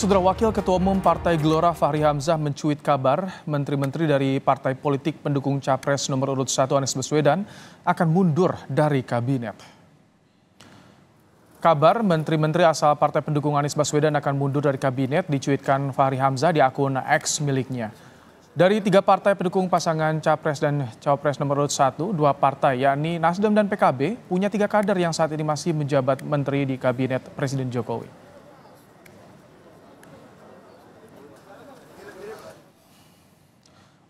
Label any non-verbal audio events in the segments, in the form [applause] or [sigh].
Saudara Wakil Ketua Umum Partai Gelora Fahri Hamzah mencuit kabar menteri-menteri dari partai politik pendukung Capres nomor urut 1 Anies Baswedan akan mundur dari kabinet. Kabar menteri-menteri asal partai pendukung Anies Baswedan akan mundur dari kabinet dicuitkan Fahri Hamzah di akun X miliknya. Dari tiga partai pendukung pasangan Capres dan Cawapres nomor urut 1, dua partai yakni Nasdem dan PKB punya tiga kader yang saat ini masih menjabat menteri di kabinet Presiden Jokowi.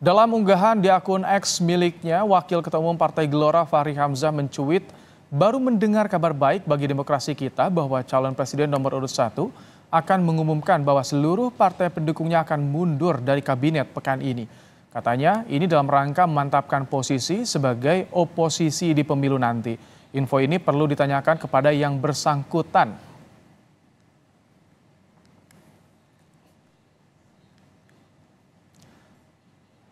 Dalam unggahan di akun X miliknya, Wakil Ketua Umum Partai Gelora Fahri Hamzah mencuit, baru mendengar kabar baik bagi demokrasi kita bahwa calon presiden nomor urut satu akan mengumumkan bahwa seluruh partai pendukungnya akan mundur dari kabinet pekan ini. Katanya ini dalam rangka memantapkan posisi sebagai oposisi di pemilu nanti. Info ini perlu ditanyakan kepada yang bersangkutan.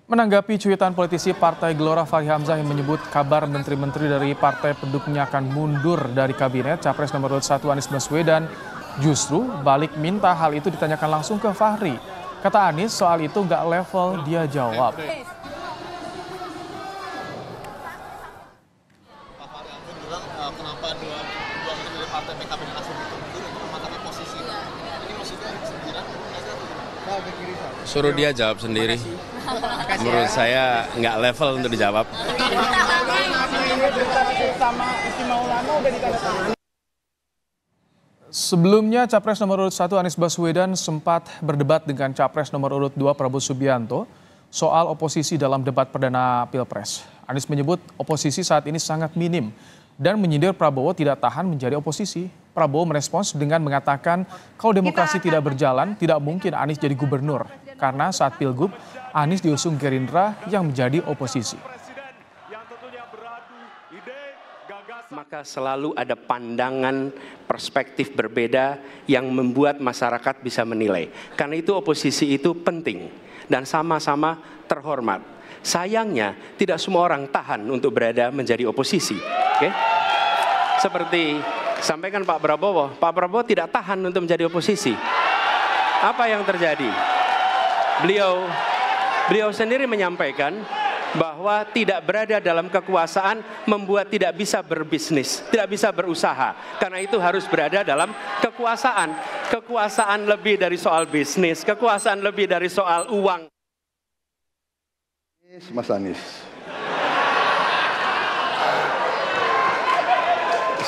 Menanggapi cuitan politisi Partai Gelora Fahri Hamzah yang menyebut kabar menteri-menteri dari partai pendukungnya akan mundur dari kabinet, Capres nomor 1 Anies Baswedan justru balik minta hal itu ditanyakan langsung ke Fahri. Kata Anies, soal itu nggak level dia jawab. Suruh dia jawab sendiri. Ya. Menurut saya nggak level untuk dijawab. Sebelumnya, Capres nomor urut 1 Anies Baswedan sempat berdebat dengan Capres nomor urut 2 Prabowo Subianto soal oposisi dalam debat perdana Pilpres. Anies menyebut oposisi saat ini sangat minim dan menyindir Prabowo tidak tahan menjadi oposisi. Prabowo merespons dengan mengatakan kalau demokrasi tidak berjalan, tidak mungkin Anies jadi gubernur. Karena saat Pilgub, Anies diusung Gerindra yang menjadi oposisi. Maka selalu ada pandangan perspektif berbeda yang membuat masyarakat bisa menilai. Karena itu oposisi itu penting dan sama-sama terhormat. Sayangnya tidak semua orang tahan untuk berada menjadi oposisi. Okay? Seperti sampaikan Pak Prabowo, Pak Prabowo tidak tahan untuk menjadi oposisi. Apa yang terjadi? Beliau Beliau sendiri menyampaikan bahwa tidak berada dalam kekuasaan membuat tidak bisa berbisnis, tidak bisa berusaha. Karena itu harus berada dalam kekuasaan. Kekuasaan lebih dari soal bisnis, kekuasaan lebih dari soal uang. Mas Anies.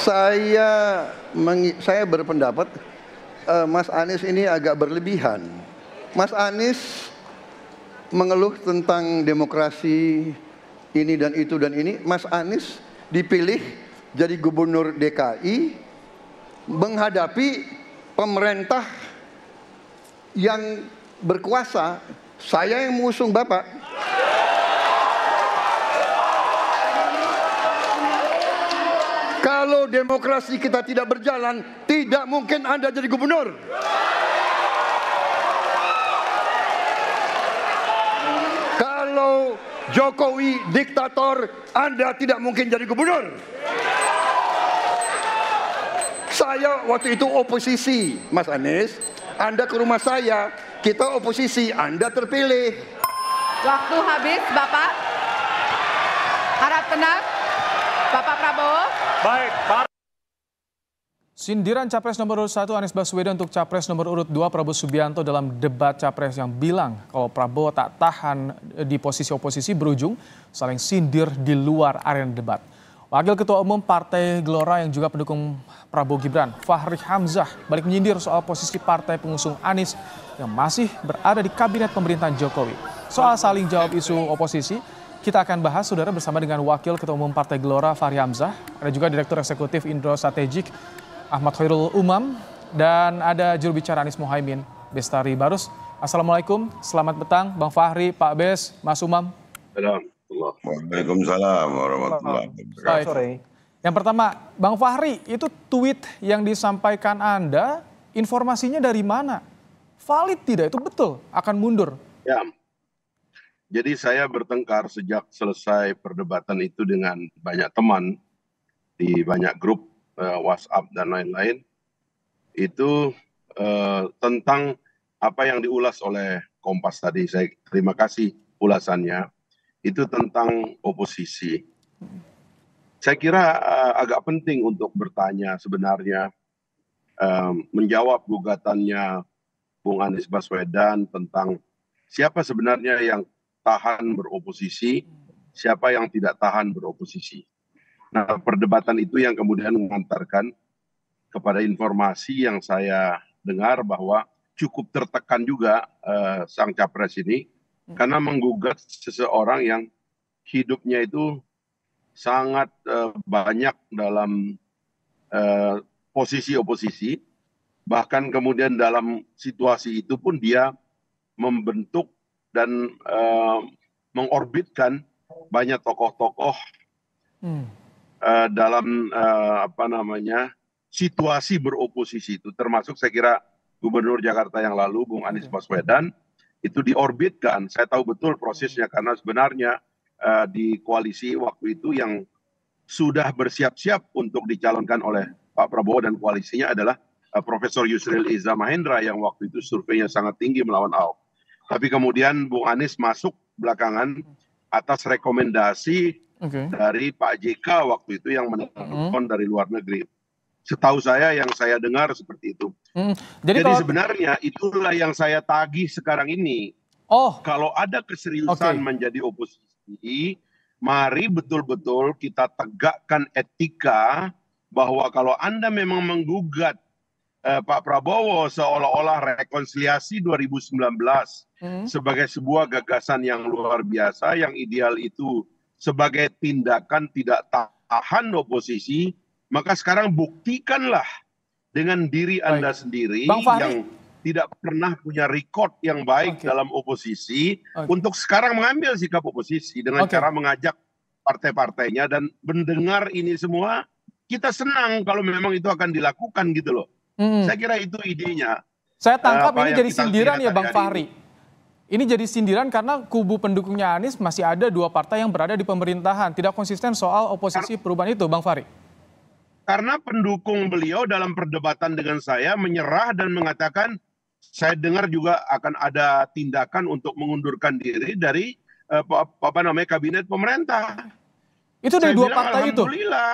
saya meng, saya berpendapat eh, Mas Anies ini agak berlebihan. Mas Anies mengeluh tentang demokrasi ini dan itu dan ini, Mas Anies dipilih jadi gubernur DKI menghadapi pemerintah yang berkuasa, saya yang mengusung Bapak. Kalau demokrasi kita tidak berjalan, tidak mungkin Anda jadi gubernur. kalau Jokowi diktator, Anda tidak mungkin jadi gubernur. Saya waktu itu oposisi, Mas Anies. Anda ke rumah saya, kita oposisi, Anda terpilih. Waktu habis, Bapak. Harap tenang, Bapak Prabowo. Baik, Pak. Sindiran capres nomor urut 1 Anies Baswedan untuk capres nomor urut 2 Prabowo Subianto dalam debat capres yang bilang kalau Prabowo tak tahan di posisi oposisi berujung saling sindir di luar arena debat. Wakil Ketua Umum Partai Gelora yang juga pendukung Prabowo Gibran, Fahri Hamzah, balik menyindir soal posisi partai pengusung Anies yang masih berada di kabinet pemerintahan Jokowi. Soal saling jawab isu oposisi, kita akan bahas saudara bersama dengan Wakil Ketua Umum Partai Gelora Fahri Hamzah, dan juga Direktur Eksekutif Indro Strategik Ahmad Khairul Umam, dan ada juru bicara Anies Mohaimin, Bestari Barus. Assalamualaikum, selamat petang, Bang Fahri, Pak Bes, Mas Umam. Waalaikumsalam warahmatullahi wabarakatuh. Yang pertama, Bang Fahri, itu tweet yang disampaikan Anda, informasinya dari mana? Valid tidak? Itu betul, akan mundur. Ya, jadi saya bertengkar sejak selesai perdebatan itu dengan banyak teman di banyak grup WhatsApp dan lain-lain itu uh, tentang apa yang diulas oleh Kompas tadi. Saya terima kasih ulasannya. Itu tentang oposisi. Saya kira uh, agak penting untuk bertanya sebenarnya eh, menjawab gugatannya Bung Anies Baswedan tentang siapa sebenarnya yang tahan beroposisi, siapa yang tidak tahan beroposisi. Nah, perdebatan itu yang kemudian mengantarkan kepada informasi yang saya dengar bahwa cukup tertekan juga uh, sang capres ini hmm. karena menggugat seseorang yang hidupnya itu sangat uh, banyak dalam uh, posisi oposisi bahkan kemudian dalam situasi itu pun dia membentuk dan uh, mengorbitkan banyak tokoh-tokoh hmm. Eh, dalam eh, apa namanya situasi beroposisi itu termasuk saya kira Gubernur Jakarta yang lalu Bung Anies Baswedan itu diorbitkan. Saya tahu betul prosesnya hmm. karena sebenarnya uh, di koalisi waktu itu yang sudah bersiap-siap untuk dicalonkan oleh Pak Prabowo dan koalisinya adalah uh, Profesor Yusril Iza Mahendra yang waktu itu surveinya sangat tinggi melawan Ahok. Tapi kemudian Bung Anies masuk belakangan hmm. atas rekomendasi okay. dari Pak JK waktu itu yang menelpon hmm. dari luar negeri. Setahu saya yang saya dengar seperti itu. Hmm. Jadi, Jadi kalau... sebenarnya itulah yang saya tagih sekarang ini. Oh. Kalau ada keseriusan okay. menjadi oposisi, mari betul-betul kita tegakkan etika bahwa kalau Anda memang menggugat eh, Pak Prabowo seolah-olah rekonsiliasi 2019 hmm. sebagai sebuah gagasan yang luar biasa, yang ideal itu sebagai tindakan tidak tahan oposisi, maka sekarang buktikanlah dengan diri baik. Anda sendiri Bang yang tidak pernah punya record yang baik okay. dalam oposisi okay. untuk sekarang mengambil sikap oposisi dengan okay. cara mengajak partai-partainya dan mendengar ini semua kita senang kalau memang itu akan dilakukan gitu loh. Hmm. Saya kira itu idenya. Saya tangkap ini jadi sindiran ya Bang Fahri. Ini jadi sindiran karena kubu pendukungnya Anies masih ada dua partai yang berada di pemerintahan. Tidak konsisten soal oposisi perubahan itu, Bang Fari. Karena pendukung beliau dalam perdebatan dengan saya menyerah dan mengatakan, saya dengar juga akan ada tindakan untuk mengundurkan diri dari eh, apa namanya kabinet pemerintah. Itu dari saya dua bilang, partai itu.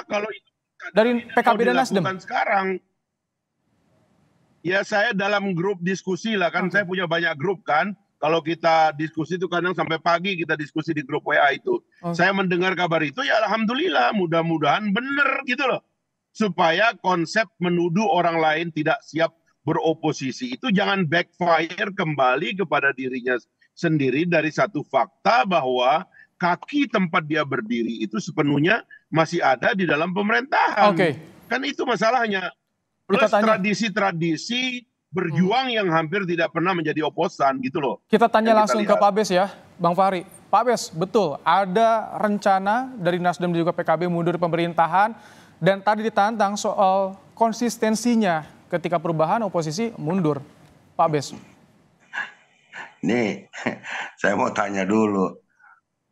kalau itu dari PKB dan Nasdem. sekarang. Ya saya dalam grup diskusi lah kan okay. saya punya banyak grup kan kalau kita diskusi itu kadang sampai pagi kita diskusi di grup WA itu. Okay. Oh. Saya mendengar kabar itu ya alhamdulillah mudah-mudahan benar gitu loh. Supaya konsep menuduh orang lain tidak siap beroposisi itu jangan backfire kembali kepada dirinya sendiri dari satu fakta bahwa kaki tempat dia berdiri itu sepenuhnya masih ada di dalam pemerintahan. Oke. Okay. Kan itu masalahnya. Plus tradisi-tradisi berjuang yang hampir tidak pernah menjadi oposan gitu loh. Kita tanya kita langsung lihat. ke Pak Bes ya, Bang Fahri. Pak Bes, betul ada rencana dari Nasdem dan juga PKB mundur pemerintahan dan tadi ditantang soal konsistensinya ketika perubahan oposisi mundur. Pak Bes. Nih, [laughs] saya mau tanya dulu.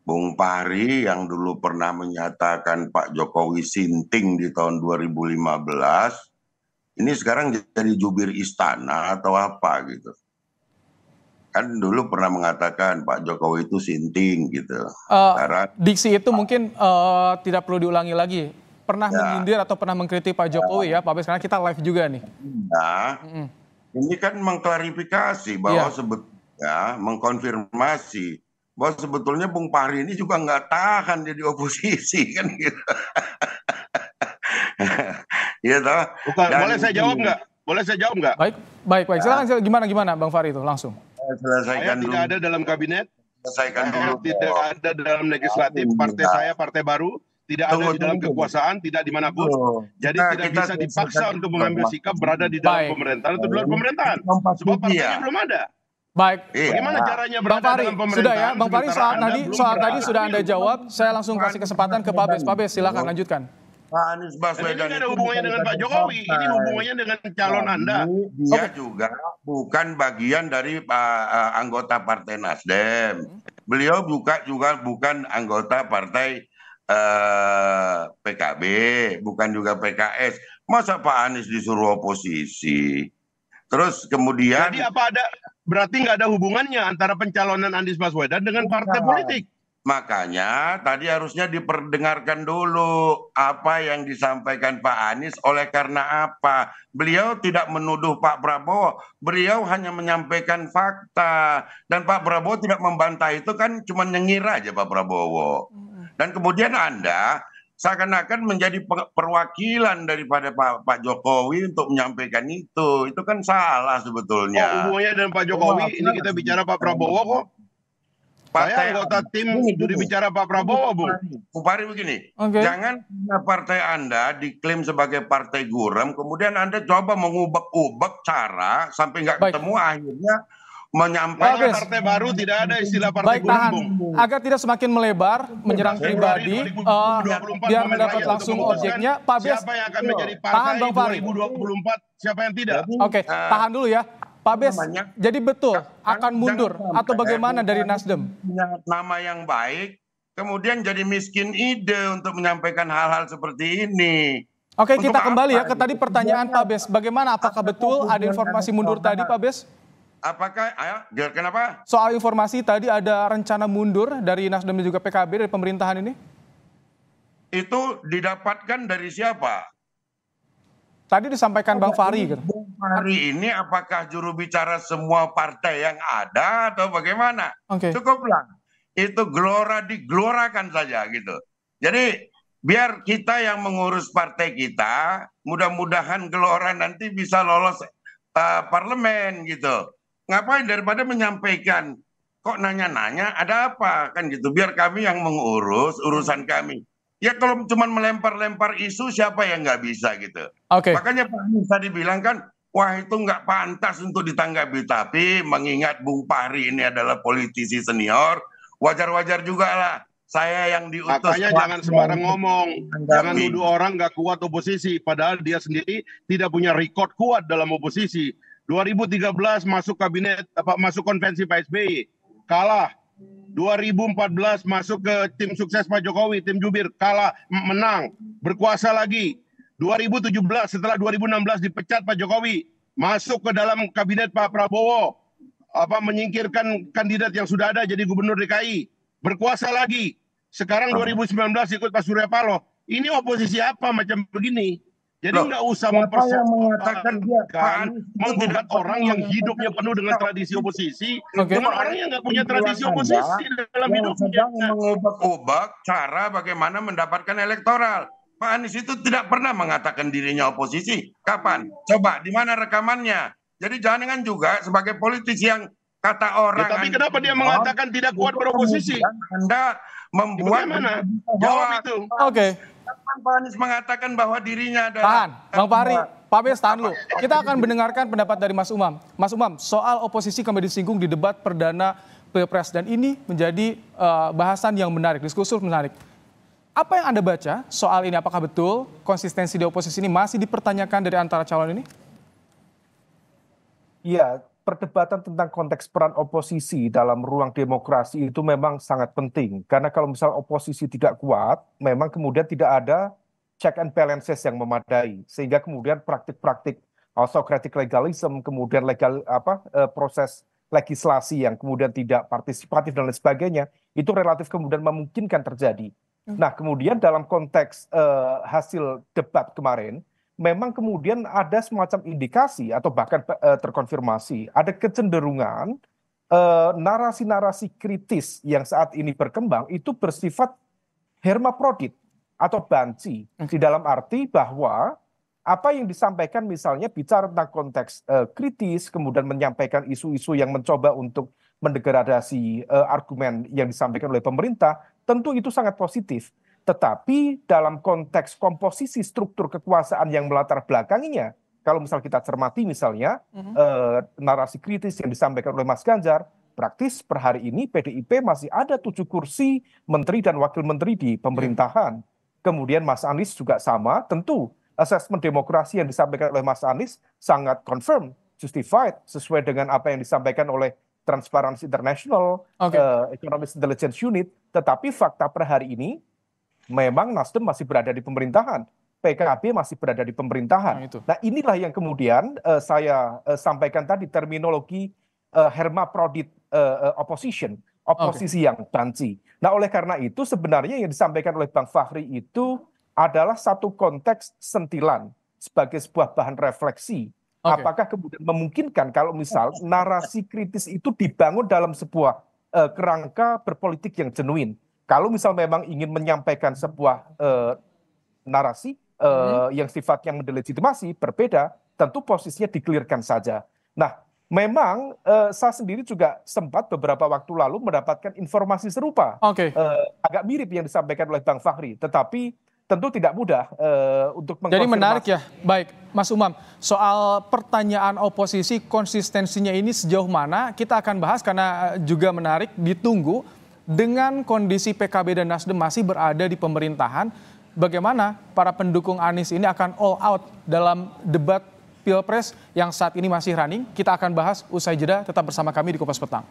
Bung Pari yang dulu pernah menyatakan Pak Jokowi sinting di tahun 2015 ini sekarang jadi jubir istana atau apa gitu. Kan dulu pernah mengatakan Pak Jokowi itu sinting gitu. Uh, eh, sekarang, diksi itu mungkin uh, tidak perlu diulangi lagi. Pernah ya. menyindir atau pernah mengkritik Pak Jokowi ya, ya Pak Bes, karena kita live juga nih. Nah, mm ini kan mengklarifikasi bahwa yeah. sebetulnya mengkonfirmasi bahwa sebetulnya Bung Pari ini juga nggak tahan jadi oposisi [laughs] kan gitu. Iya toh. Bukan, Dan, boleh saya jawab nggak? Boleh saya jawab nggak? Baik, baik, baik. Silakan, silakan. gimana gimana Bang Fahri itu langsung. Selesaikan saya dulu. tidak ada dalam kabinet. saya dulu. Tidak ada dalam legislatif. Partai saya partai baru tidak tunggu, ada di dalam tunggu. kekuasaan, tidak dimanapun. Tunggu. Jadi nah, tidak kita bisa dipaksa untuk mengambil sikap berada di dalam baik. pemerintahan atau di luar pemerintahan. Sebab partainya belum ada. Baik. Iya. Bagaimana iya. caranya berada Bang Pari, dalam Sudah ya, Bang Fari. soal tadi soal tadi sudah Anda jawab. Saya langsung kasih kesempatan ke Pak Bes. Pak Bes silakan lanjutkan. Pak Anies Baswedan ini ada hubungannya dengan Pak Jokowi. Ini hubungannya dengan calon Jadi, Anda. Dia okay. juga bukan bagian dari uh, anggota Partai Nasdem. Beliau buka juga bukan anggota Partai uh, eh, PKB, bukan juga PKS. Masa Pak Anies disuruh oposisi? Terus kemudian Jadi apa ada berarti nggak ada hubungannya antara pencalonan Anies Baswedan dengan partai politik? Makanya tadi harusnya diperdengarkan dulu apa yang disampaikan Pak Anies oleh karena apa. Beliau tidak menuduh Pak Prabowo, beliau hanya menyampaikan fakta. Dan Pak Prabowo tidak membantah itu kan cuma nyengir aja Pak Prabowo. Dan kemudian Anda seakan-akan menjadi perwakilan daripada Pak, Pak Jokowi untuk menyampaikan itu. Itu kan salah sebetulnya. Oh, hubungannya dengan Pak oh, Jokowi, oh, ini kita bicara Pak Prabowo kok. Partai Saya anggota tim bicara Pak Prabowo, Bu. Kupari begini, okay. jangan partai Anda diklaim sebagai partai gurem, kemudian Anda coba mengubek-ubek cara sampai nggak ketemu akhirnya menyampaikan partai baru tidak ada istilah partai Baik, tahan. Agar tidak semakin melebar menyerang pribadi, uh, biar mendapat langsung objeknya. Pak Bias, siapa yang akan menjadi partai tahan, 2024, siapa yang tidak? Oke, okay, nah. tahan dulu ya. Pak Bes, namanya, jadi betul kan, akan mundur atau bagaimana dari Nasdem? Nama yang baik, kemudian jadi miskin ide untuk menyampaikan hal-hal seperti ini. Oke, untuk kita kembali ya ke tadi pertanyaan Pak Bes. Bagaimana apakah betul ada informasi mundur tadi Pak Bes? Apakah ayo, kenapa? Soal informasi tadi ada rencana mundur dari Nasdem dan juga PKB dari pemerintahan ini? Itu didapatkan dari siapa? Tadi disampaikan Bang Fahri. Bang gitu. Fahri ini apakah juru bicara semua partai yang ada atau bagaimana? Okay. Cukuplah. Itu gelora digelorakan saja gitu. Jadi biar kita yang mengurus partai kita, mudah-mudahan gelora nanti bisa lolos uh, parlemen gitu. Ngapain daripada menyampaikan kok nanya-nanya ada apa kan gitu. Biar kami yang mengurus urusan kami. Ya kalau cuma melempar-lempar isu siapa yang nggak bisa gitu. Okay. Makanya Pak Anies dibilang kan, wah itu nggak pantas untuk ditanggapi. Tapi mengingat Bung Pahri ini adalah politisi senior, wajar-wajar juga lah saya yang diutus. Makanya jangan sembarang ngomong, jangan nuduh orang nggak kuat oposisi, padahal dia sendiri tidak punya record kuat dalam oposisi. 2013 masuk kabinet apa masuk konvensi Pak SBY, kalah. 2014 masuk ke tim sukses Pak Jokowi, tim jubir kalah menang, berkuasa lagi. 2017 setelah 2016 dipecat Pak Jokowi, masuk ke dalam kabinet Pak Prabowo, apa menyingkirkan kandidat yang sudah ada jadi gubernur DKI, berkuasa lagi. Sekarang 2019 ikut Pak Surya Paloh. Ini oposisi apa macam begini? Jadi nggak usah mempersoalkan menggugat orang yang hidupnya penuh dengan tradisi oposisi, okay. cuma orang yang nggak punya tradisi oposisi dalam hidupnya. Obak cara bagaimana mendapatkan elektoral. Pak Anies itu tidak pernah mengatakan dirinya oposisi. Kapan? Coba di mana rekamannya? Jadi jangan juga sebagai politisi yang kata ya, orang. Ya, tapi kenapa dia mengatakan tidak kuat beroposisi? Anda membuat Bagaimana? Jawab itu. Oke. Okay. Anies mengatakan bahwa dirinya adalah... Tahan, Bang Fahri, Pak Bes tahan lu. Kita akan mendengarkan pendapat dari Mas Umam. Mas Umam, soal oposisi kembali disinggung di debat perdana Pilpres dan ini menjadi uh, bahasan yang menarik, diskursus menarik. Apa yang Anda baca soal ini? Apakah betul konsistensi di oposisi ini masih dipertanyakan dari antara calon ini? Iya, perdebatan tentang konteks peran oposisi dalam ruang demokrasi itu memang sangat penting. Karena kalau misal oposisi tidak kuat, memang kemudian tidak ada check and balances yang memadai. Sehingga kemudian praktik-praktik autokratik uh, legalisme kemudian legal apa uh, proses legislasi yang kemudian tidak partisipatif dan lain sebagainya, itu relatif kemudian memungkinkan terjadi. Hmm. Nah, kemudian dalam konteks uh, hasil debat kemarin, memang kemudian ada semacam indikasi atau bahkan uh, terkonfirmasi ada kecenderungan eh, narasi-narasi uh, kritis yang saat ini berkembang itu bersifat hermaprodit atau banci hmm. di dalam arti bahwa apa yang disampaikan misalnya bicara tentang konteks uh, kritis kemudian menyampaikan isu-isu yang mencoba untuk mendegradasi uh, argumen yang disampaikan oleh pemerintah tentu itu sangat positif tetapi dalam konteks komposisi struktur kekuasaan yang melatar belakanginya, kalau misal kita cermati misalnya mm -hmm. eh, narasi kritis yang disampaikan oleh Mas Ganjar, praktis per hari ini PDIP masih ada tujuh kursi menteri dan wakil menteri di pemerintahan. Mm -hmm. Kemudian Mas Anies juga sama, tentu asesmen demokrasi yang disampaikan oleh Mas Anies sangat confirm, justified, sesuai dengan apa yang disampaikan oleh Transparency International, okay. uh, eh, Economic Intelligence Unit. Tetapi fakta per hari ini memang Nasdem masih berada di pemerintahan, PKB masih berada di pemerintahan. Nah, itu. nah inilah yang kemudian uh, saya uh, sampaikan tadi terminologi uh, hermaprodit uh, opposition, oposisi okay. yang banci. Nah, oleh karena itu sebenarnya yang disampaikan oleh Bang Fahri itu adalah satu konteks sentilan sebagai sebuah bahan refleksi. Okay. Apakah kemudian memungkinkan kalau misal narasi kritis itu dibangun dalam sebuah uh, kerangka berpolitik yang jenuin? kalau misal memang ingin menyampaikan sebuah uh, narasi uh, hmm. yang sifatnya mendelegitimasi berbeda, tentu posisinya dikelirkan saja. Nah, memang uh, saya sendiri juga sempat beberapa waktu lalu mendapatkan informasi serupa, okay. uh, agak mirip yang disampaikan oleh Bang Fahri, tetapi tentu tidak mudah uh, untuk Jadi menarik ya, baik Mas Umam. Soal pertanyaan oposisi konsistensinya ini sejauh mana kita akan bahas karena juga menarik ditunggu dengan kondisi PKB dan Nasdem masih berada di pemerintahan, bagaimana para pendukung Anies ini akan all out dalam debat Pilpres yang saat ini masih running? Kita akan bahas usai jeda, tetap bersama kami di Kompas Petang.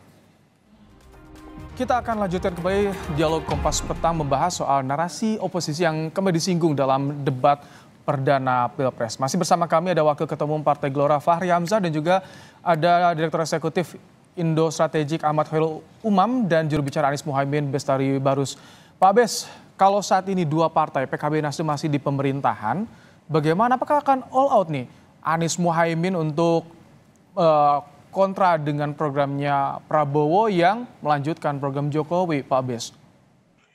Kita akan lanjutkan kembali dialog Kompas Petang membahas soal narasi oposisi yang kembali disinggung dalam debat perdana Pilpres. Masih bersama kami ada Wakil Ketua Umum Partai Gelora Fahri Hamzah dan juga ada Direktur Eksekutif Indo Strategik Ahmad Khairul Umam dan juru bicara Anies Muhaimin Bestari Barus. Pak Bes, kalau saat ini dua partai PKB Nasdem masih di pemerintahan, bagaimana apakah akan all out nih Anies Muhaimin untuk uh, kontra dengan programnya Prabowo yang melanjutkan program Jokowi, Pak Bes?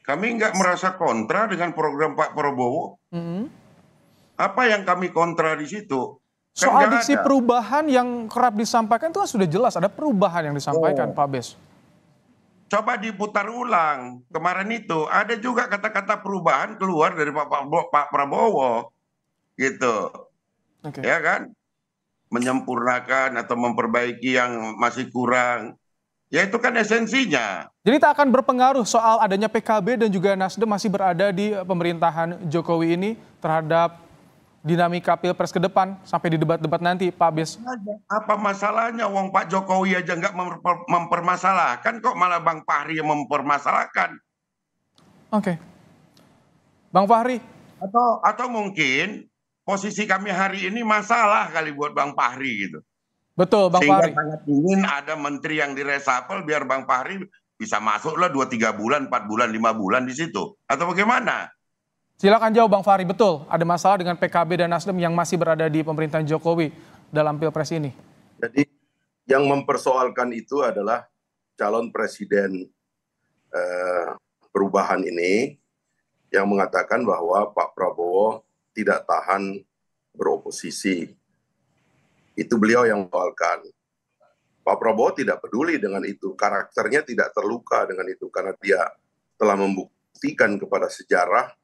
Kami nggak merasa kontra dengan program Pak Prabowo. Mm -hmm. Apa yang kami kontra di situ? Kan soal diksi ada. perubahan yang kerap disampaikan itu kan sudah jelas ada perubahan yang disampaikan oh. Pak Bes. Coba diputar ulang kemarin itu ada juga kata-kata perubahan keluar dari Pak, Pak, Pak Prabowo gitu, okay. ya kan? Menyempurnakan atau memperbaiki yang masih kurang. Ya itu kan esensinya. Jadi tak akan berpengaruh soal adanya PKB dan juga Nasdem masih berada di pemerintahan Jokowi ini terhadap dinamika pilpres ke depan sampai di debat-debat nanti Pak Bes. Apa masalahnya Wong Pak Jokowi aja nggak memper mempermasalahkan kok malah Bang Fahri yang mempermasalahkan. Oke. Okay. Bang Fahri atau atau mungkin posisi kami hari ini masalah kali buat Bang Fahri gitu. Betul Bang Sehingga Fahri. sangat ingin ada menteri yang diresapel biar Bang Fahri bisa masuklah dua tiga bulan, empat bulan, lima bulan di situ atau bagaimana? Silakan jawab Bang Fahri, betul ada masalah dengan PKB dan Nasdem yang masih berada di pemerintahan Jokowi dalam Pilpres ini. Jadi yang mempersoalkan itu adalah calon presiden eh, perubahan ini yang mengatakan bahwa Pak Prabowo tidak tahan beroposisi. Itu beliau yang soalkan. Pak Prabowo tidak peduli dengan itu, karakternya tidak terluka dengan itu karena dia telah membuktikan kepada sejarah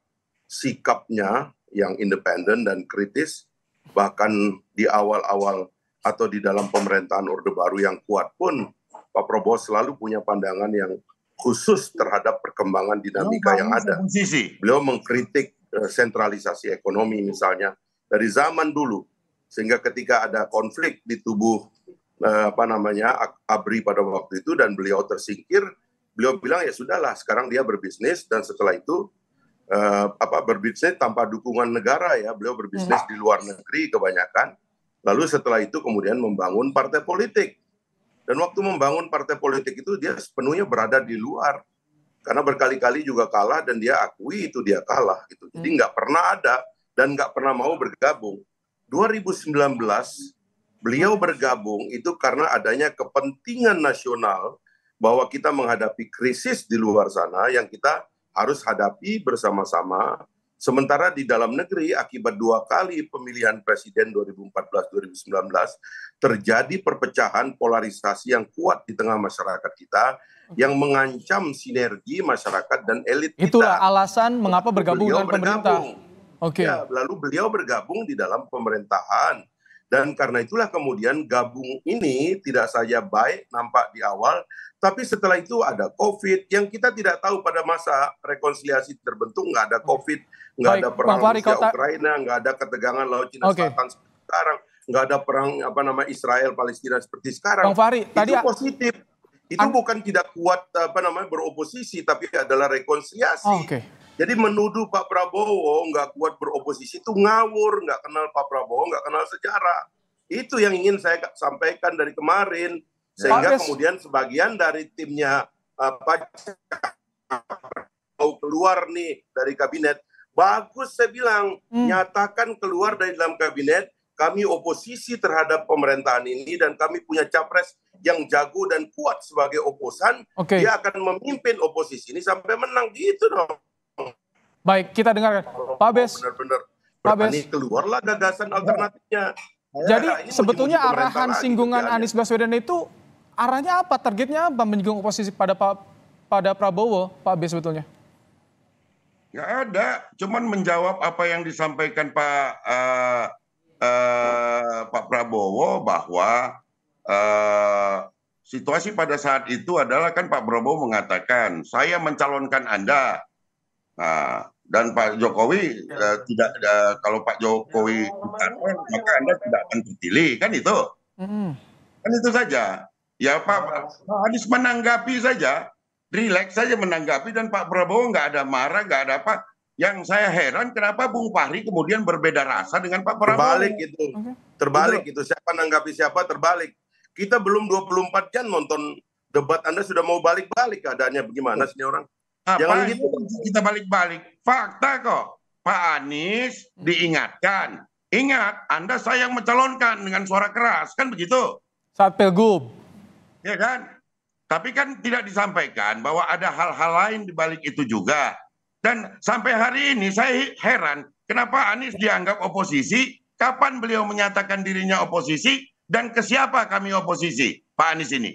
sikapnya yang independen dan kritis bahkan di awal-awal atau di dalam pemerintahan Orde Baru yang kuat pun Pak Prabowo selalu punya pandangan yang khusus terhadap perkembangan dinamika yang ada. Beliau mengkritik eh, sentralisasi ekonomi misalnya dari zaman dulu sehingga ketika ada konflik di tubuh eh, apa namanya ABRI pada waktu itu dan beliau tersingkir, beliau bilang ya sudahlah sekarang dia berbisnis dan setelah itu uh, apa berbisnis tanpa dukungan negara ya. Beliau berbisnis hmm. di luar negeri kebanyakan. Lalu setelah itu kemudian membangun partai politik. Dan waktu membangun partai politik itu dia sepenuhnya berada di luar. Karena berkali-kali juga kalah dan dia akui itu dia kalah gitu. Jadi hmm. nggak hmm. pernah ada dan nggak pernah mau bergabung. 2019 beliau hmm. bergabung itu karena adanya kepentingan nasional bahwa kita menghadapi krisis di luar sana yang kita harus hadapi bersama-sama. Sementara di dalam negeri akibat dua kali pemilihan presiden 2014-2019 terjadi perpecahan polarisasi yang kuat di tengah masyarakat kita yang mengancam sinergi masyarakat dan elit kita. Itulah alasan mengapa bergabung beliau dengan pemerintah. Bergabung. Okay. Ya, lalu beliau bergabung di dalam pemerintahan dan karena itulah kemudian gabung ini tidak saja baik nampak di awal tapi setelah itu ada COVID yang kita tidak tahu pada masa rekonsiliasi terbentuk nggak ada COVID, nggak ada perang Rusia kota... Ukraina, nggak ada ketegangan laut Cina okay. Selatan sekarang, nggak ada perang apa nama Israel Palestina seperti sekarang. Bang Fahri, itu tadi positif. Itu An... bukan tidak kuat apa namanya beroposisi, tapi adalah rekonsiliasi. Oh, okay. Jadi menuduh Pak Prabowo nggak kuat beroposisi itu ngawur, nggak kenal Pak Prabowo, nggak kenal sejarah. Itu yang ingin saya sampaikan dari kemarin. Sehingga kemudian sebagian dari timnya apa eh, mau keluar nih dari kabinet. Bagus saya bilang, hmm. nyatakan keluar dari dalam kabinet, kami oposisi terhadap pemerintahan ini dan kami punya capres yang jago dan kuat sebagai oposan, okay. dia akan memimpin oposisi ini sampai menang gitu dong. Baik, kita dengarkan. Oh, Pak Bes. Benar-benar. Pak Bes. keluarlah gagasan alternatifnya. Jadi nah, sebetulnya arahan singgungan Anies Baswedan itu arahnya apa? Targetnya apa menyinggung oposisi pada Pak pada Prabowo, Pak B sebetulnya? Gak ada, cuman menjawab apa yang disampaikan Pak uh, uh, Pak Prabowo bahwa uh, situasi pada saat itu adalah kan Pak Prabowo mengatakan saya mencalonkan Anda. Nah, dan Pak Jokowi ya. uh, tidak uh, kalau Pak Jokowi ya, bukan, ya, ya, maka ya. Anda tidak akan terpilih kan itu. Mm. Kan itu saja. Ya Pak, nah. Pak Anies menanggapi saja, rileks saja menanggapi dan Pak Prabowo nggak ada marah, nggak ada apa. Yang saya heran kenapa Bung Fahri kemudian berbeda rasa dengan Pak Prabowo. Terbalik itu, terbalik itu. Siapa menanggapi siapa terbalik. Kita belum 24 jam nonton debat Anda sudah mau balik-balik keadaannya bagaimana sih orang. Apa Jangan gitu. Kita balik-balik. Fakta kok. Pak Anies diingatkan. Ingat, Anda sayang mencalonkan dengan suara keras, kan begitu? Saat Pilgub ya kan? Tapi kan tidak disampaikan bahwa ada hal-hal lain di balik itu juga. Dan sampai hari ini saya heran kenapa Anies dianggap oposisi, kapan beliau menyatakan dirinya oposisi, dan ke siapa kami oposisi, Pak Anies ini.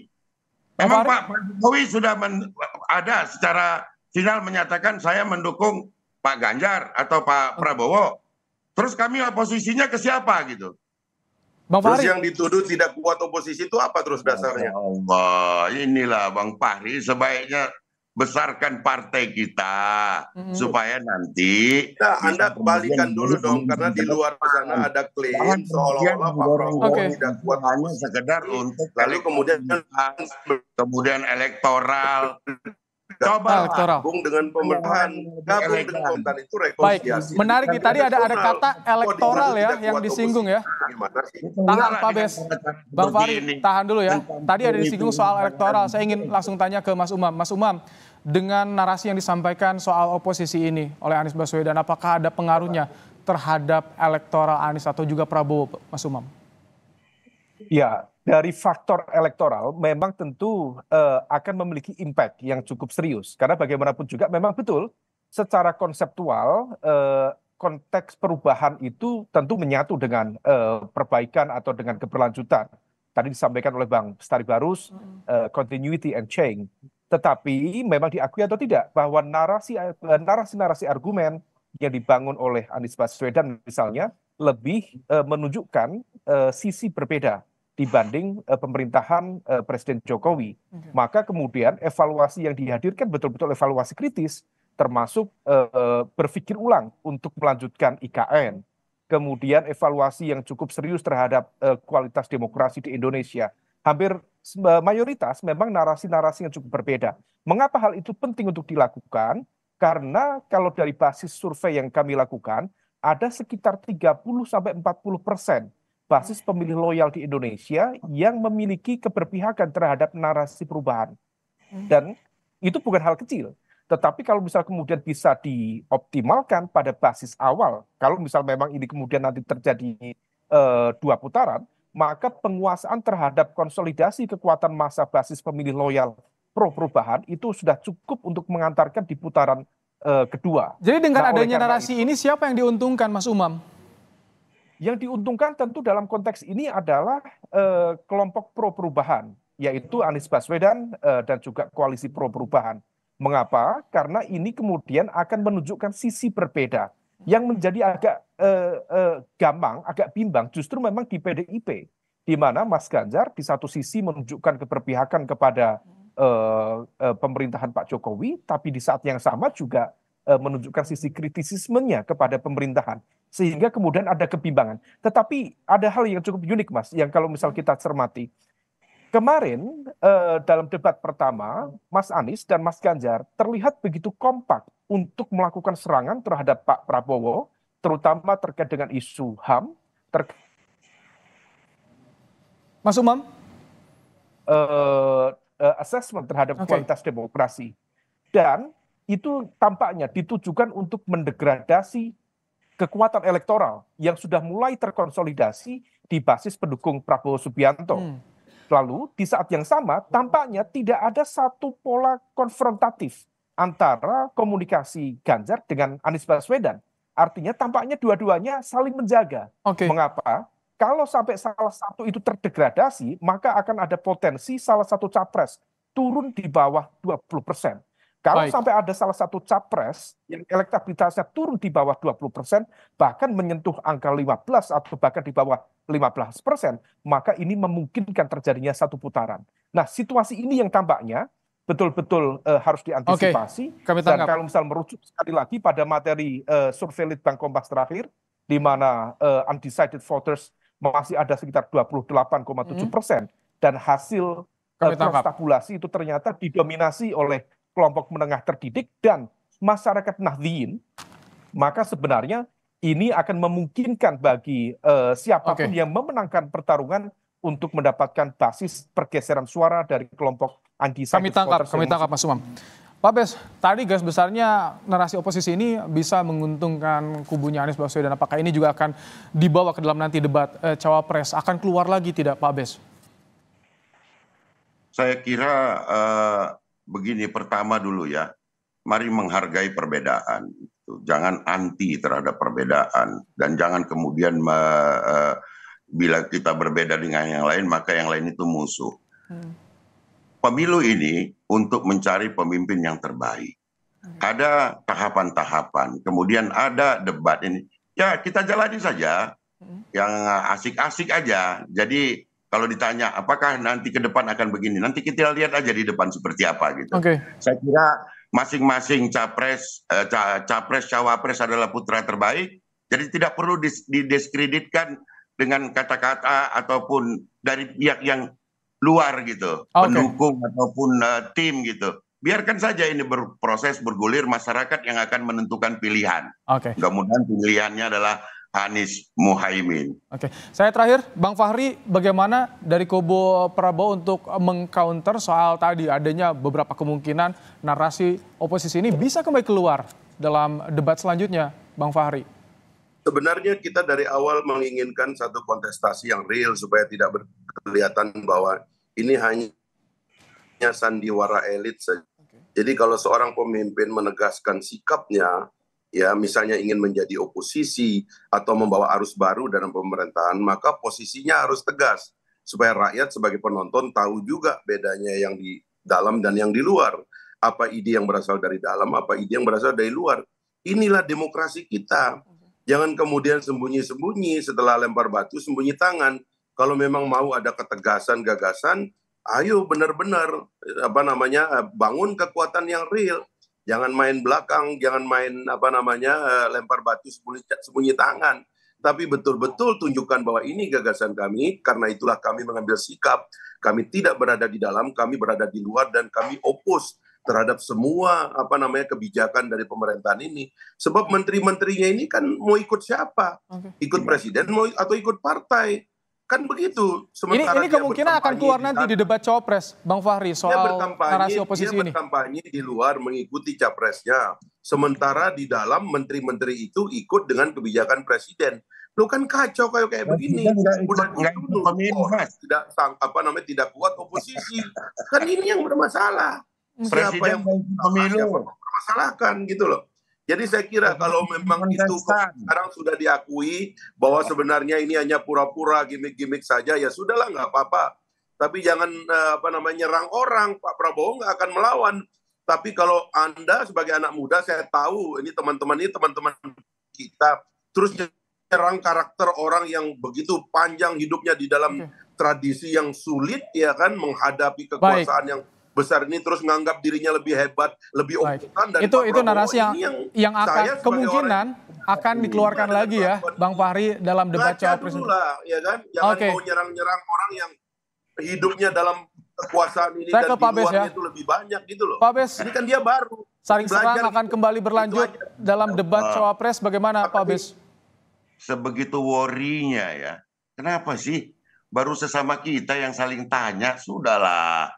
Memang Pak, Jokowi sudah men, ada secara final menyatakan saya mendukung Pak Ganjar atau Pak oh. Prabowo. Terus kami oposisinya ke siapa gitu? Bang Fahri. Terus yang dituduh tidak kuat oposisi itu apa terus dasarnya? Ya Allah, inilah Bang Fahri sebaiknya besarkan partai kita hmm supaya nanti nah, Anda kembalikan dulu dong karena di luar sana ada klaim seolah-olah Pak Prabowo okay. tidak kuat hanya sekedar untuk lalu kemudian kemudian elektoral Coba gabung dengan pemerintahan, iya, iya, iya. gabung dengan pemerintahan itu rekonsiliasi. Baik, menarik tadi ada ada kata elektoral ya yang disinggung ya. Tahan Pak Bes, Bang Fahri, tahan dulu ya. Tadi ada disinggung soal elektoral. Saya ingin langsung tanya ke Mas Umam. Mas Umam, dengan narasi yang disampaikan soal oposisi ini oleh Anies Baswedan, apakah ada pengaruhnya terhadap elektoral Anies atau juga Prabowo, Mas Umam? Ya, dari faktor elektoral memang tentu uh, akan memiliki impact yang cukup serius karena bagaimanapun juga memang betul secara konseptual uh, konteks perubahan itu tentu menyatu dengan uh, perbaikan atau dengan keberlanjutan tadi disampaikan oleh Bang Stari Barus uh, continuity and change tetapi memang diakui atau tidak bahwa narasi narasi-narasi argumen yang dibangun oleh Anies Baswedan misalnya lebih uh, menunjukkan uh, sisi berbeda dibanding uh, pemerintahan uh, Presiden Jokowi. Maka kemudian evaluasi yang dihadirkan betul-betul evaluasi kritis, termasuk uh, berpikir ulang untuk melanjutkan IKN. Kemudian evaluasi yang cukup serius terhadap uh, kualitas demokrasi di Indonesia. Hampir mayoritas memang narasi-narasi yang cukup berbeda. Mengapa hal itu penting untuk dilakukan? Karena kalau dari basis survei yang kami lakukan, ada sekitar 30 sampai 40 persen basis pemilih loyal di Indonesia yang memiliki keberpihakan terhadap narasi perubahan. Hmm. Dan itu bukan hal kecil. Tetapi kalau misal kemudian bisa dioptimalkan pada basis awal, kalau misal memang ini kemudian nanti terjadi e, dua putaran, maka penguasaan terhadap konsolidasi kekuatan masa basis pemilih loyal pro perubahan itu sudah cukup untuk mengantarkan di putaran e, kedua. Jadi dengan nah, adanya narasi itu, ini siapa yang diuntungkan Mas Umam? Yang diuntungkan tentu dalam konteks ini adalah eh, kelompok pro perubahan, yaitu Anies Baswedan eh, dan juga koalisi pro perubahan. Mengapa? Karena ini kemudian akan menunjukkan sisi berbeda. Yang menjadi agak eh, eh, gamang, agak bimbang justru memang di PDIP. Di mana Mas Ganjar di satu sisi menunjukkan keberpihakan kepada eh, eh, pemerintahan Pak Jokowi, tapi di saat yang sama juga eh, menunjukkan sisi kritisismenya kepada pemerintahan sehingga kemudian ada kebimbangan. Tetapi ada hal yang cukup unik Mas yang kalau misal kita cermati. Kemarin eh, dalam debat pertama Mas Anies dan Mas Ganjar terlihat begitu kompak untuk melakukan serangan terhadap Pak Prabowo terutama terkait dengan isu HAM ter Mas Umam eh, eh, assessment terhadap okay. kualitas demokrasi dan itu tampaknya ditujukan untuk mendegradasi kekuatan elektoral yang sudah mulai terkonsolidasi di basis pendukung Prabowo Subianto. Hmm. Lalu di saat yang sama tampaknya tidak ada satu pola konfrontatif antara komunikasi Ganjar dengan Anies Baswedan. Artinya tampaknya dua-duanya saling menjaga. Okay. Mengapa? Kalau sampai salah satu itu terdegradasi, maka akan ada potensi salah satu capres turun di bawah 20 persen. Kalau Baik. sampai ada salah satu capres yang elektabilitasnya turun di bawah 20 persen, bahkan menyentuh angka 15 atau bahkan di bawah 15 persen, maka ini memungkinkan terjadinya satu putaran. Nah, situasi ini yang tampaknya betul-betul uh, harus diantisipasi. Okay. Dan kalau misal merujuk sekali lagi pada materi uh, survei Litbang Kompas terakhir, di mana uh, undecided voters masih ada sekitar 28,7 hmm. persen, dan hasil Kami uh, tabulasi itu ternyata didominasi oleh kelompok menengah terdidik dan masyarakat Nahdliyin, maka sebenarnya ini akan memungkinkan bagi uh, siapapun okay. yang memenangkan pertarungan untuk mendapatkan basis pergeseran suara dari kelompok anti Kami tangkap, kami tangkap Mas Umam. Pak Bes, tadi guys besarnya narasi oposisi ini bisa menguntungkan kubunya Anies Baswedan. Apakah ini juga akan dibawa ke dalam nanti debat eh, cawapres? Akan keluar lagi tidak, Pak Bes? Saya kira uh, begini pertama dulu ya, mari menghargai perbedaan. Jangan anti terhadap perbedaan dan jangan kemudian me, uh, bila kita berbeda dengan yang lain maka yang lain itu musuh. Hmm. Pemilu ini untuk mencari pemimpin yang terbaik. Hmm. Ada tahapan-tahapan, kemudian ada debat ini. Ya kita jalani saja, hmm. yang asik-asik aja. Jadi kalau ditanya apakah nanti ke depan akan begini, nanti kita lihat aja di depan seperti apa gitu. Okay. Saya kira masing-masing capres, eh, capres, cawapres adalah putra terbaik. Jadi tidak perlu didiskreditkan dengan kata-kata ataupun dari pihak yang luar gitu, okay. pendukung ataupun uh, tim gitu biarkan saja ini berproses bergulir masyarakat yang akan menentukan pilihan. Oke. Okay. Kemudian pilihannya adalah Anies Muhaimin. Oke, saya terakhir, Bang Fahri, bagaimana dari kubu Prabowo untuk mengcounter soal tadi adanya beberapa kemungkinan narasi oposisi ini bisa kembali keluar dalam debat selanjutnya, Bang Fahri? Sebenarnya kita dari awal menginginkan satu kontestasi yang real supaya tidak kelihatan bahwa ini hanya sandiwara elit saja. Jadi kalau seorang pemimpin menegaskan sikapnya, ya misalnya ingin menjadi oposisi atau membawa arus baru dalam pemerintahan maka posisinya harus tegas supaya rakyat sebagai penonton tahu juga bedanya yang di dalam dan yang di luar apa ide yang berasal dari dalam apa ide yang berasal dari luar inilah demokrasi kita jangan kemudian sembunyi-sembunyi setelah lempar batu sembunyi tangan kalau memang mau ada ketegasan gagasan ayo benar-benar apa namanya bangun kekuatan yang real Jangan main belakang, jangan main apa namanya eh, lempar batu sembunyi, sembunyi tangan. Tapi betul-betul tunjukkan bahwa ini gagasan kami, karena itulah kami mengambil sikap. Kami tidak berada di dalam, kami berada di luar, dan kami opus terhadap semua apa namanya kebijakan dari pemerintahan ini. Sebab menteri-menterinya ini kan mau ikut siapa? Ikut presiden atau ikut partai? Kan begitu. Sementara ini, ini kemungkinan akan keluar nanti di debat cawapres, Bang Fahri, soal narasi oposisi dia ini. Dia berkampanye di luar mengikuti capresnya. Sementara di dalam menteri-menteri itu ikut dengan kebijakan presiden. Lu kan kacau kayak kayak begini. Oh, tidak apa namanya tidak kuat oposisi. kan ini yang bermasalah. Presiden siapa yang pemilu. gitu loh. Jadi saya kira kalau memang itu sekarang sudah diakui bahwa sebenarnya ini hanya pura-pura gimmick-gimmick saja ya sudahlah nggak apa-apa. Tapi jangan eh, apa namanya nyerang orang. Pak Prabowo nggak akan melawan. Tapi kalau anda sebagai anak muda saya tahu ini teman-teman ini teman-teman kita terus nyerang karakter orang yang begitu panjang hidupnya di dalam tradisi yang sulit ya kan menghadapi kekuasaan Baik. yang besar ini terus menganggap dirinya lebih hebat, lebih optimal dan itu Pak itu Prabowo narasi yang yang, yang akan kemungkinan orang, akan dikeluarkan lagi ya Bang Fahri dalam debat cawapres. ya kan? Jangan okay. mau nyerang-nyerang orang yang hidupnya dalam kekuasaan ini Saya dan ke Pak Bes ya. itu lebih banyak gitu loh. Pak Bes. Ini kan dia baru. Saring serang akan gitu. kembali berlanjut dalam debat uh, cawapres bagaimana Pak, Pak Bes? Sebegitu worry-nya ya. Kenapa sih baru sesama kita yang saling tanya, sudahlah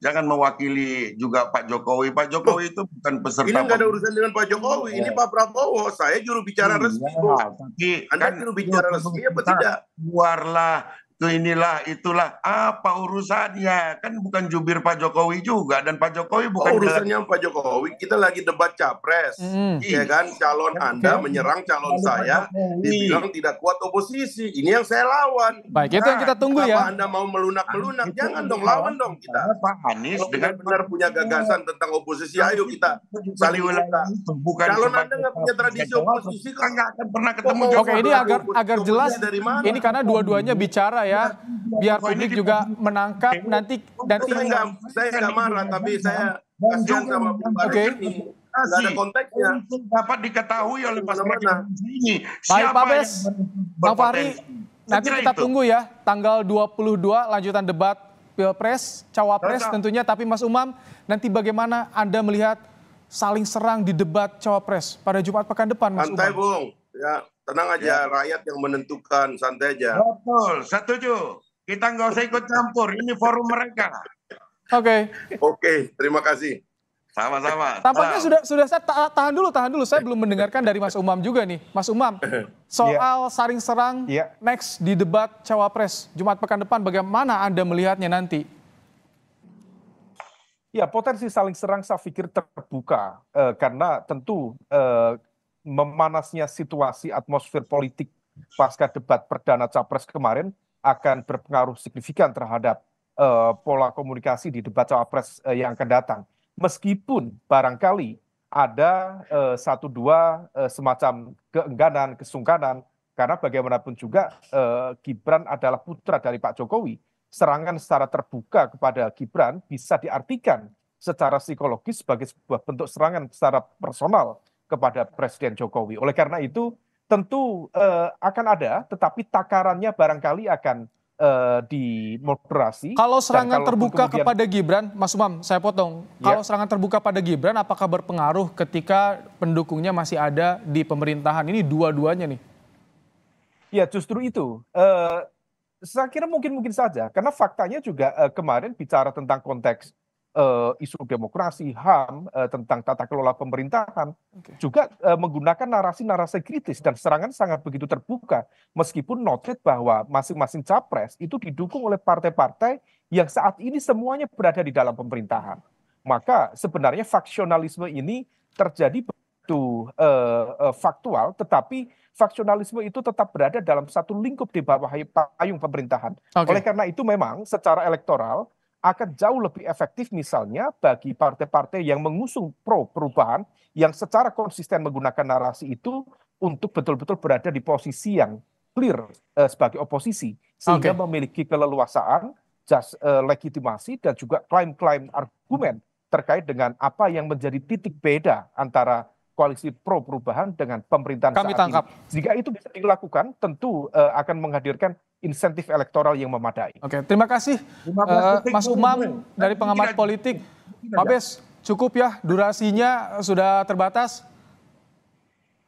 jangan mewakili juga Pak Jokowi. Pak Jokowi itu bukan peserta. Ini nggak ada urusan dengan Pak Jokowi. Ini iya. Pak Prabowo. Saya juru bicara iya, resmi. tapi Anda kan juru bicara resmi apa tidak? Keluarlah itu nah, inilah itulah apa urusannya kan bukan jubir Pak Jokowi juga dan Pak Jokowi oh, bukan oh, urusannya Pak Jokowi kita lagi debat capres mm. ya kan calon Anda menyerang calon saya dibilang tidak kuat oposisi ini yang saya lawan baik nah, itu yang nah, kita tunggu ya Anda mau melunak melunak Anis, jangan dong ya. lawan dong kita Pak Anies dengan benar punya gagasan tentang oposisi ayo kita saling ulang bukan calon Anda nggak punya tradisi oposisi kan nggak akan pernah ketemu Oke ini agar agar jelas ini karena dua-duanya bicara ya ya iya, biar publik juga menangkap nanti nanti saya nggak saya nggak marah tapi saya kasihan sama Pak okay. ini ada konteksnya dapat diketahui oleh masyarakat ini siapa Baik, Pak Bes, Bang Fahri nah, nanti kita itu. tunggu ya tanggal 22 lanjutan debat Pilpres, Cawapres Tata. tentunya tapi Mas Umam nanti bagaimana Anda melihat saling serang di debat Cawapres pada Jumat pekan depan Mas Santai, Umam? Bung. Ya, Tenang aja, ya. rakyat yang menentukan, santai aja. Betul, setuju. Kita nggak usah ikut campur, ini forum mereka. Oke. Okay. Oke, okay, terima kasih. Sama-sama. Tampaknya sudah sudah saya tahan dulu, tahan dulu. Saya belum mendengarkan dari Mas Umam juga nih, Mas Umam. [laughs] Ya. Soal ya. saring serang ya. next di debat cawapres Jumat pekan depan, bagaimana Anda melihatnya nanti? Ya potensi saling serang saya pikir terbuka eh, karena tentu eh, memanasnya situasi atmosfer politik pasca debat perdana capres kemarin akan berpengaruh signifikan terhadap uh, pola komunikasi di debat capres uh, yang akan datang. Meskipun barangkali ada uh, satu dua uh, semacam keengganan, kesungkanan karena bagaimanapun juga uh, Gibran adalah putra dari Pak Jokowi. Serangan secara terbuka kepada Gibran bisa diartikan secara psikologis sebagai sebuah bentuk serangan secara personal kepada Presiden Jokowi. Oleh karena itu tentu uh, akan ada, tetapi takarannya barangkali akan eh, dimoderasi. Kalau serangan kalau terbuka kemudian... kepada Gibran, Mas Umam, saya potong. Ya. Kalau serangan terbuka pada Gibran, apakah berpengaruh ketika pendukungnya masih ada di pemerintahan ini dua-duanya nih? Ya justru itu. Eh, saya kira mungkin-mungkin saja, karena faktanya juga uh, kemarin bicara tentang konteks uh, isu demokrasi, HAM, uh, eh, tentang tata kelola pemerintahan, okay. juga uh, menggunakan narasi-narasi kritis dan serangan sangat begitu terbuka, meskipun noted bahwa masing-masing capres itu didukung oleh partai-partai yang saat ini semuanya berada di dalam pemerintahan. Maka sebenarnya faksionalisme ini terjadi begitu uh, uh, faktual, tetapi faksionalisme itu tetap berada dalam satu lingkup di bawah payung pemerintahan. Okay. Oleh karena itu memang secara elektoral akan jauh lebih efektif misalnya bagi partai-partai yang mengusung pro perubahan yang secara konsisten menggunakan narasi itu untuk betul-betul berada di posisi yang clear uh, sebagai oposisi sehingga okay. memiliki keleluasaan just, uh, eh, legitimasi dan juga klaim-klaim argumen terkait dengan apa yang menjadi titik beda antara koalisi pro perubahan dengan pemerintahan Kami saat tangkap. ini. Jika itu bisa dilakukan, tentu uh, akan menghadirkan insentif elektoral yang memadai. Oke, terima kasih, terima kasih uh, Mas Umam dari pengamat politik. Pak Bes, cukup ya durasinya sudah terbatas.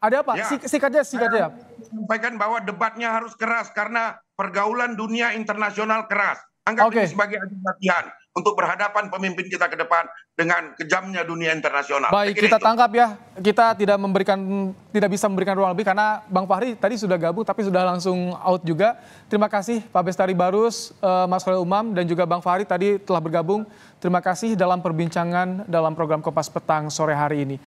Ada apa? Ya, Sik sikat sikatnya. Sampaikan bahwa debatnya harus keras karena pergaulan dunia internasional keras. Anggap okay. ini sebagai latihan untuk berhadapan pemimpin kita ke depan dengan kejamnya dunia internasional. Baik, kita itu. tangkap ya. Kita tidak memberikan tidak bisa memberikan ruang lebih karena Bang Fahri tadi sudah gabung tapi sudah langsung out juga. Terima kasih Pak Bestari Barus, eh, Mas Khalil Umam dan juga Bang Fahri tadi telah bergabung. Terima kasih dalam perbincangan dalam program Kopas Petang sore hari ini.